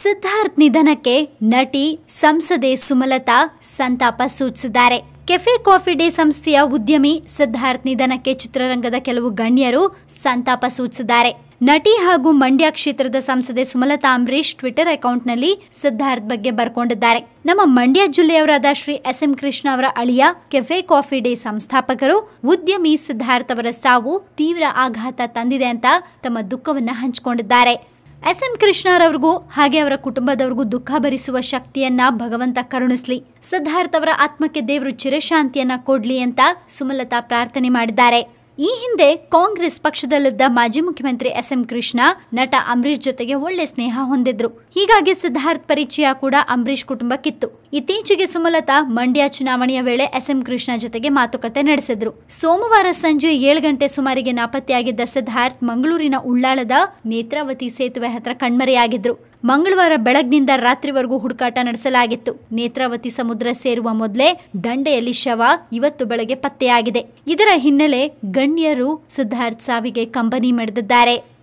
ಸಿದ್ಧಾರ್ಥ್ ನಿಧನಕ್ಕೆ ನಟಿ ಸಂಸದೆ ಸುಮಲತಾ ಸಂತಾಪ ಸೂಚಿಸಿದ್ದಾರೆ ಕೆಫೆ ಕಾಫಿ ಡೇ ಸಂಸ್ಥೆಯ ಉದ್ಯಮಿ ಸಿದ್ಧಾರ್ಥ್ ನಿಧನಕ್ಕೆ ಚಿತ್ರರಂಗದ ಕೆಲವು ಗಣ್ಯರು ಸಂತಾಪ ಸೂಚಿಸಿದ್ದಾರೆ ನಟಿ ಹಾಗೂ ಮಂಡ್ಯ ಕ್ಷೇತ್ರದ ಸಂಸದೆ ಸುಮಲತಾ ಅಂಬರೀಶ್ ಟ್ವಿಟರ್ ಅಕೌಂಟ್ನಲ್ಲಿ ಸಿದ್ಧಾರ್ಥ್ ಬಗ್ಗೆ ಬರ್ಕೊಂಡಿದ್ದಾರೆ ನಮ್ಮ ಮಂಡ್ಯ ಜಿಲ್ಲೆಯವರಾದ ಶ್ರೀ ಎಸ್ ಎಂ ಕೃಷ್ಣ ಅವರ ಅಳಿಯ ಕೆಫೆ ಕಾಫಿ ಡೇ ಸಂಸ್ಥಾಪಕರು ಉದ್ಯಮಿ ಸಿದ್ಧಾರ್ಥ್ ಅವರ ಸಾವು ತೀವ್ರ ಆಘಾತ ತಂದಿದೆ ಅಂತ ತಮ್ಮ ದುಃಖವನ್ನು ಹಂಚಿಕೊಂಡಿದ್ದಾರೆ ಎಸ್ ಎಂ ಕೃಷ್ಣರವ್ರಿಗೂ ಹಾಗೆ ಅವರ ಕುಟುಂಬದವ್ರಿಗೂ ದುಃಖ ಭರಿಸುವ ಶಕ್ತಿಯನ್ನ ಭಗವಂತ ಕರುಣಿಸ್ಲಿ ಸಿದ್ಧಾರ್ಥ ಅವರ ಆತ್ಮಕ್ಕೆ ದೇವರು ಚಿರಶಾಂತಿಯನ್ನ ಕೊಡ್ಲಿ ಅಂತ ಸುಮಲತಾ ಪ್ರಾರ್ಥನೆ ಮಾಡಿದ್ದಾರೆ ಈ ಹಿಂದೆ ಕಾಂಗ್ರೆಸ್ ಪಕ್ಷದಲ್ಲಿದ್ದ ಮಾಜಿ ಮುಖ್ಯಮಂತ್ರಿ ಎಸ್ ಎಂ ಕೃಷ್ಣ ನಟ ಅಂಬರೀಶ್ ಜೊತೆಗೆ ಒಳ್ಳೆ ಸ್ನೇಹ ಹೊಂದಿದ್ರು ಹೀಗಾಗಿ ಸಿದ್ಧಾರ್ಥ್ ಪರಿಚಯ ಕೂಡ ಅಂಬರೀಷ್ ಕುಟುಂಬಕ್ಕಿತ್ತು ಇತ್ತೀಚೆಗೆ ಸುಮಲತಾ ಮಂಡ್ಯ ಚುನಾವಣೆಯ ವೇಳೆ ಎಸ್ ಎಂ ಕೃಷ್ಣ ಜೊತೆಗೆ ಮಾತುಕತೆ ನಡೆಸಿದ್ರು ಸೋಮವಾರ ಸಂಜೆ ಏಳು ಗಂಟೆ ಸುಮಾರಿಗೆ ನಾಪತ್ತೆಯಾಗಿದ್ದ ಸಿದ್ಧಾರ್ಥ್ ಮಂಗಳೂರಿನ ಉಳ್ಳಾಳದ ನೇತ್ರಾವತಿ ಸೇತುವೆ ಹತ್ರ ಕಣ್ಮರೆಯಾಗಿದ್ರು ಮಂಗಳವಾರ ಬೆಳಗ್ನಿಂದ ರಾತ್ರಿವರೆಗೂ ಹುಡುಕಾಟ ನಡೆಸಲಾಗಿತ್ತು ನೇತ್ರಾವತಿ ಸಮುದ್ರ ಸೇರುವ ಮೊದಲೇ ದಂಡೆಯಲ್ಲಿ ಶವ ಇವತ್ತು ಬೆಳಗ್ಗೆ ಪತ್ತೆಯಾಗಿದೆ ಇದರ ಹಿನ್ನೆಲೆ ಗಣ್ಯರು ಸಿದ್ಧಾರ್ಥ್ ಸಾವಿಗೆ ಕಂಬನಿ ಮೆಡೆದಿದ್ದಾರೆ